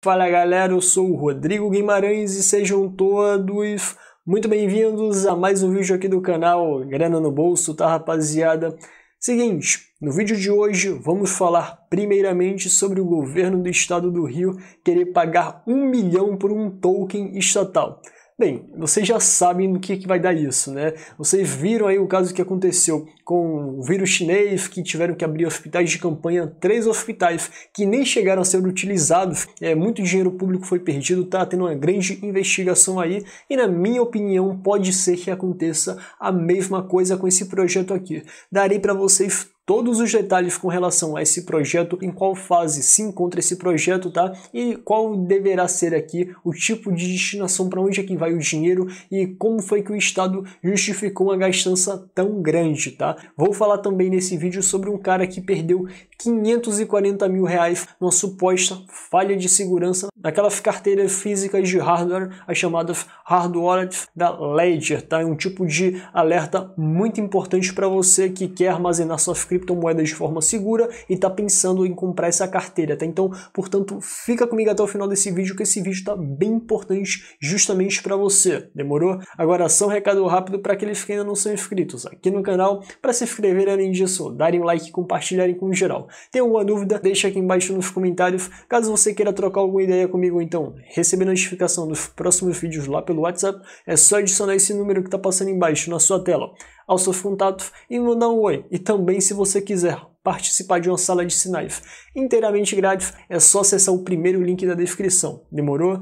Fala galera, eu sou o Rodrigo Guimarães e sejam todos muito bem-vindos a mais um vídeo aqui do canal Grana no Bolso, tá rapaziada? Seguinte, no vídeo de hoje vamos falar primeiramente sobre o governo do estado do Rio querer pagar um milhão por um token estatal. Bem, vocês já sabem no que, é que vai dar isso, né? Vocês viram aí o caso que aconteceu com o vírus chinês, que tiveram que abrir hospitais de campanha, três hospitais que nem chegaram a ser utilizados, é, muito dinheiro público foi perdido, tá tendo uma grande investigação aí, e na minha opinião pode ser que aconteça a mesma coisa com esse projeto aqui. Darei para vocês todos os detalhes com relação a esse projeto, em qual fase se encontra esse projeto, tá? E qual deverá ser aqui o tipo de destinação para onde é que vai o dinheiro e como foi que o Estado justificou uma gastança tão grande, tá? Vou falar também nesse vídeo sobre um cara que perdeu 540 mil reais numa suposta falha de segurança naquelas carteiras físicas de hardware, as chamadas hard wallets da Ledger, tá? É um tipo de alerta muito importante para você que quer armazenar suas criptomoedas de forma segura e está pensando em comprar essa carteira, tá? Então, portanto, fica comigo até o final desse vídeo que esse vídeo está bem importante justamente para você, demorou? Agora, só um recado rápido para aqueles que ainda não são inscritos aqui no canal, para se inscrever além disso, darem like e compartilharem com geral. Tem alguma dúvida? Deixa aqui embaixo nos comentários. Caso você queira trocar alguma ideia com comigo então receber notificação dos próximos vídeos lá pelo WhatsApp, é só adicionar esse número que está passando embaixo na sua tela aos seus contatos e mandar um oi. E também, se você quiser participar de uma sala de sinais inteiramente grátis, é só acessar o primeiro link da descrição. Demorou?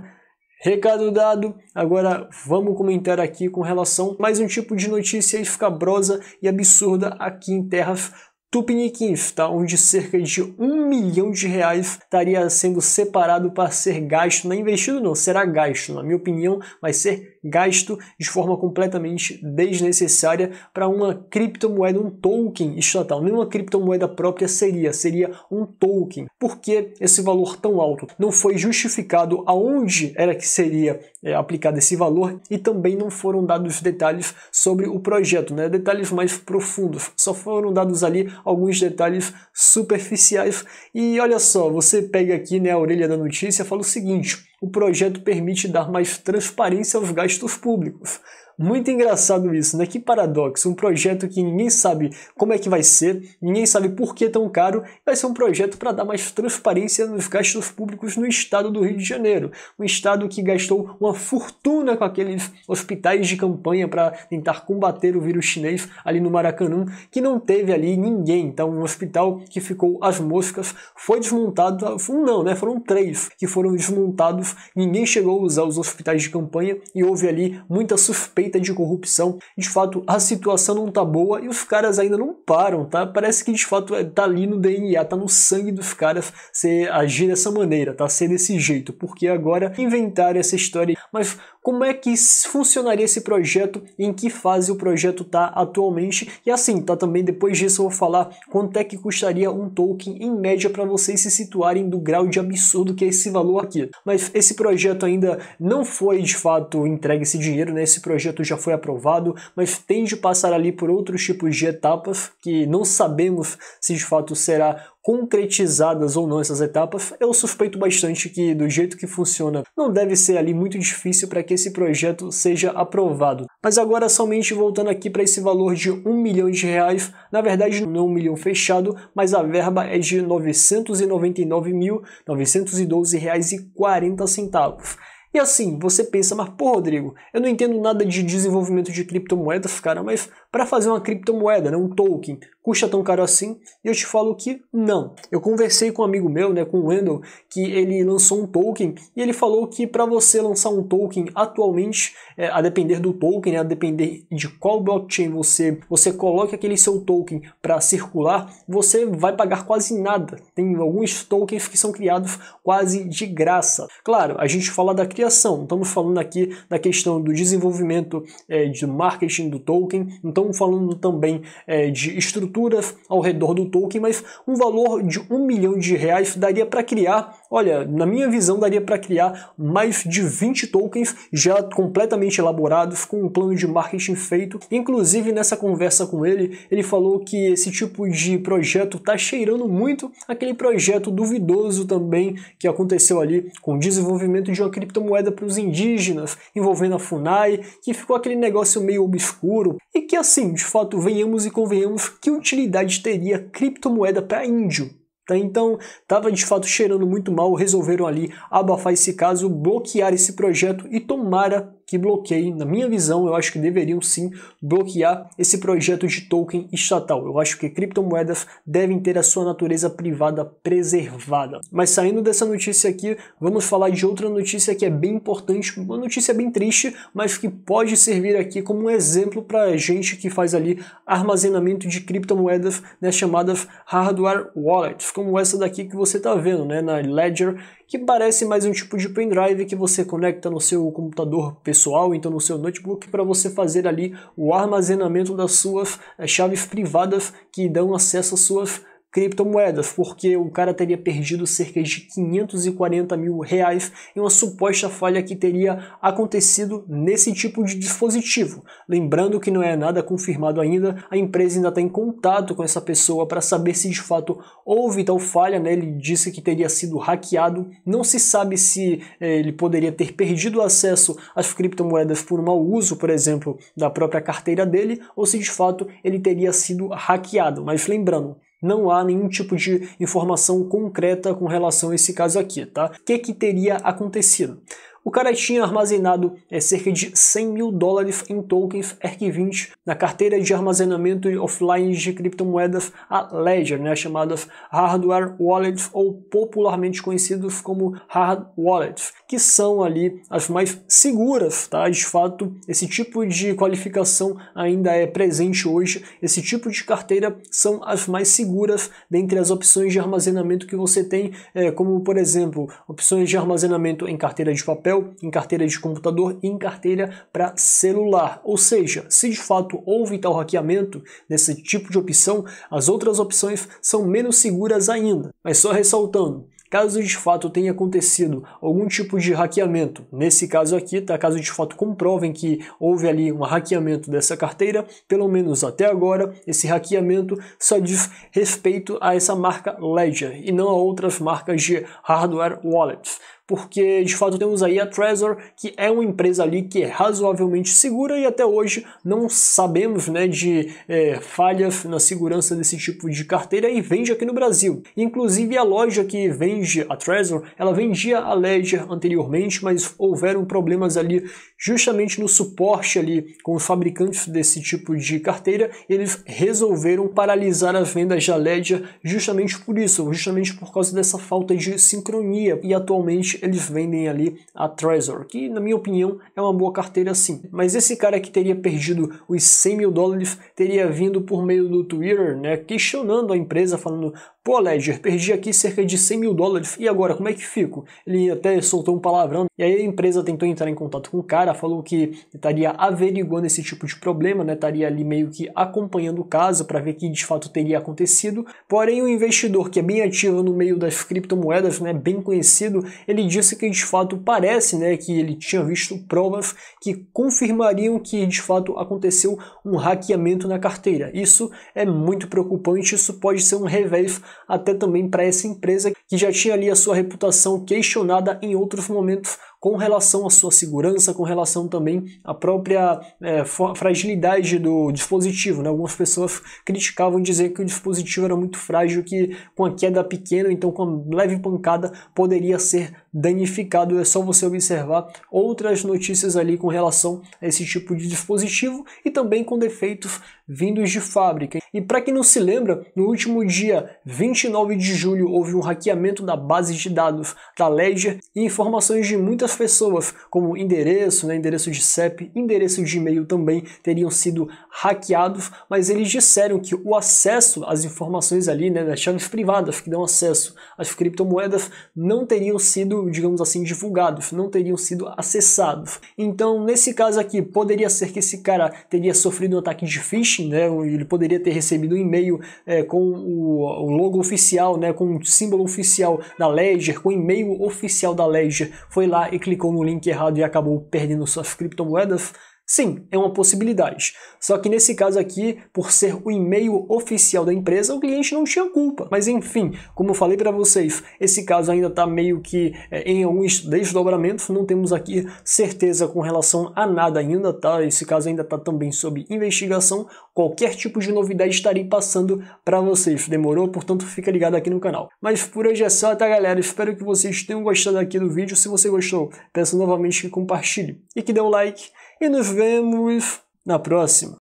Recado dado, agora vamos comentar aqui com relação a mais um tipo de notícia escabrosa e absurda aqui em terras tupiniquins, tá? onde cerca de um milhão de reais estaria sendo separado para ser gasto, não é investido não, será gasto, na minha opinião, vai ser gasto de forma completamente desnecessária para uma criptomoeda, um token estatal. Nenhuma criptomoeda própria seria, seria um token. Por que esse valor tão alto? Não foi justificado aonde era que seria é, aplicado esse valor e também não foram dados detalhes sobre o projeto, né? detalhes mais profundos. Só foram dados ali alguns detalhes superficiais e olha só, você pega aqui né, a orelha da notícia e fala o seguinte: o projeto permite dar mais transparência aos gastos públicos. Muito engraçado isso, né? Que paradoxo. Um projeto que ninguém sabe como é que vai ser, ninguém sabe por que é tão caro, vai ser um projeto para dar mais transparência nos gastos públicos no estado do Rio de Janeiro. Um estado que gastou uma fortuna com aqueles hospitais de campanha para tentar combater o vírus chinês ali no Maracanã, que não teve ali ninguém. Então, um hospital que ficou às moscas foi desmontado. Um não, né? Foram três que foram desmontados, ninguém chegou a usar os hospitais de campanha e houve ali muita suspeita suspeita de corrupção. De fato, a situação não tá boa e os caras ainda não param, tá? Parece que de fato é, tá ali no DNA, tá no sangue dos caras ser agir dessa maneira, tá? Ser desse jeito, porque agora inventaram essa história. Mas como é que funcionaria esse projeto, em que fase o projeto tá atualmente? E assim, tá também depois disso eu vou falar quanto é que custaria um token em média para vocês se situarem do grau de absurdo que é esse valor aqui. Mas esse projeto ainda não foi de fato entregue esse dinheiro, né? Esse projeto projeto já foi aprovado, mas tem de passar ali por outros tipos de etapas que não sabemos se de fato será concretizadas ou não essas etapas, eu suspeito bastante que do jeito que funciona não deve ser ali muito difícil para que esse projeto seja aprovado. Mas agora somente voltando aqui para esse valor de um milhão de reais, na verdade não é um milhão fechado, mas a verba é de R$ 999.912,40. E assim, você pensa, mas pô, Rodrigo, eu não entendo nada de desenvolvimento de criptomoedas, cara, mas para fazer uma criptomoeda, né, um token, custa tão caro assim? E eu te falo que não. Eu conversei com um amigo meu, né, com o Wendell, que ele lançou um token e ele falou que para você lançar um token atualmente, é, a depender do token, né, a depender de qual blockchain você, você coloca aquele seu token para circular, você vai pagar quase nada. Tem alguns tokens que são criados quase de graça. Claro, a gente fala da criação, estamos falando aqui da questão do desenvolvimento é, de marketing do token, então estamos falando também é, de estruturas ao redor do token, mas um valor de um milhão de reais daria para criar Olha, na minha visão daria para criar mais de 20 tokens já completamente elaborados com um plano de marketing feito. Inclusive nessa conversa com ele, ele falou que esse tipo de projeto tá cheirando muito aquele projeto duvidoso também que aconteceu ali com o desenvolvimento de uma criptomoeda para os indígenas, envolvendo a Funai, que ficou aquele negócio meio obscuro e que assim, de fato, venhamos e convenhamos que utilidade teria criptomoeda para índio. Tá? Então, estava de fato cheirando muito mal, resolveram ali abafar esse caso, bloquear esse projeto e tomara que bloqueiem, na minha visão, eu acho que deveriam sim bloquear esse projeto de token estatal. Eu acho que criptomoedas devem ter a sua natureza privada preservada. Mas saindo dessa notícia aqui, vamos falar de outra notícia que é bem importante, uma notícia bem triste, mas que pode servir aqui como um exemplo para a gente que faz ali armazenamento de criptomoedas nas né, chamadas hardware wallets, como essa daqui que você está vendo, né, na Ledger que parece mais um tipo de pendrive que você conecta no seu computador pessoal, então no seu notebook, para você fazer ali o armazenamento das suas eh, chaves privadas que dão acesso às suas criptomoedas, porque o cara teria perdido cerca de 540 mil reais em uma suposta falha que teria acontecido nesse tipo de dispositivo. Lembrando que não é nada confirmado ainda, a empresa ainda está em contato com essa pessoa para saber se de fato houve tal falha, né? ele disse que teria sido hackeado, não se sabe se eh, ele poderia ter perdido acesso às criptomoedas por mau uso, por exemplo, da própria carteira dele, ou se de fato ele teria sido hackeado. Mas lembrando, não há nenhum tipo de informação concreta com relação a esse caso aqui, tá? O que, que teria acontecido? O cara tinha armazenado é, cerca de 100 mil dólares em tokens ERC20 na carteira de armazenamento offline de criptomoedas, a Ledger, né, chamadas Hardware Wallets ou popularmente conhecidos como Hard Wallets, que são ali as mais seguras, tá? De fato, esse tipo de qualificação ainda é presente hoje. Esse tipo de carteira são as mais seguras dentre as opções de armazenamento que você tem, é, como por exemplo, opções de armazenamento em carteira de papel papel, em carteira de computador e em carteira para celular. Ou seja, se de fato houve tal hackeamento nesse tipo de opção, as outras opções são menos seguras ainda. Mas só ressaltando, Caso de fato tenha acontecido algum tipo de hackeamento, nesse caso aqui, tá? caso de fato comprovem que houve ali um hackeamento dessa carteira, pelo menos até agora, esse hackeamento só diz respeito a essa marca Ledger e não a outras marcas de hardware wallets porque de fato temos aí a Trezor, que é uma empresa ali que é razoavelmente segura e até hoje não sabemos né, de é, falhas na segurança desse tipo de carteira e vende aqui no Brasil. Inclusive a loja que vende a Trezor, ela vendia a Ledger anteriormente, mas houveram problemas ali justamente no suporte ali com os fabricantes desse tipo de carteira, eles resolveram paralisar as vendas da Ledger justamente por isso, justamente por causa dessa falta de sincronia e atualmente eles vendem ali a Trezor, que na minha opinião é uma boa carteira sim. Mas esse cara que teria perdido os 100 mil dólares teria vindo por meio do Twitter, né, questionando a empresa, falando Pô, Ledger, perdi aqui cerca de 100 mil dólares, e agora como é que fico? Ele até soltou um palavrão, e aí a empresa tentou entrar em contato com o cara, falou que estaria averiguando esse tipo de problema, né? estaria ali meio que acompanhando o caso para ver que de fato teria acontecido. Porém, o investidor que é bem ativo no meio das criptomoedas, né? bem conhecido, ele disse que de fato parece né? que ele tinha visto provas que confirmariam que de fato aconteceu um hackeamento na carteira. Isso é muito preocupante, isso pode ser um revés até também para essa empresa que já tinha ali a sua reputação questionada em outros momentos com relação à sua segurança, com relação também à própria é, fragilidade do dispositivo. Né? Algumas pessoas criticavam dizer que o dispositivo era muito frágil, que com a queda pequena, então com uma leve pancada, poderia ser danificado. É só você observar outras notícias ali com relação a esse tipo de dispositivo e também com defeitos vindos de fábrica. E para quem não se lembra, no último dia 29 de julho houve um hackeamento da base de dados da Ledger e informações de muitas pessoas, como endereço, né, endereço de CEP, endereço de e-mail também teriam sido hackeados, mas eles disseram que o acesso às informações ali, né, das chaves privadas que dão acesso às criptomoedas, não teriam sido, digamos assim, divulgados, não teriam sido acessados. Então, nesse caso aqui, poderia ser que esse cara teria sofrido um ataque de phishing, né, ele poderia ter recebido um e-mail é, com o, o logo oficial, né, com o símbolo oficial da Ledger, com o e-mail oficial da Ledger, foi lá e clicou no link errado e acabou perdendo suas criptomoedas, Sim, é uma possibilidade. Só que nesse caso aqui, por ser o e-mail oficial da empresa, o cliente não tinha culpa. Mas enfim, como eu falei para vocês, esse caso ainda está meio que é, em alguns desdobramentos, não temos aqui certeza com relação a nada ainda, tá? Esse caso ainda está também sob investigação. Qualquer tipo de novidade estarei passando para vocês. Demorou? Portanto, fica ligado aqui no canal. Mas por hoje é só, tá galera? Espero que vocês tenham gostado aqui do vídeo. Se você gostou, peço novamente que compartilhe e que dê um like e nos vemos na próxima.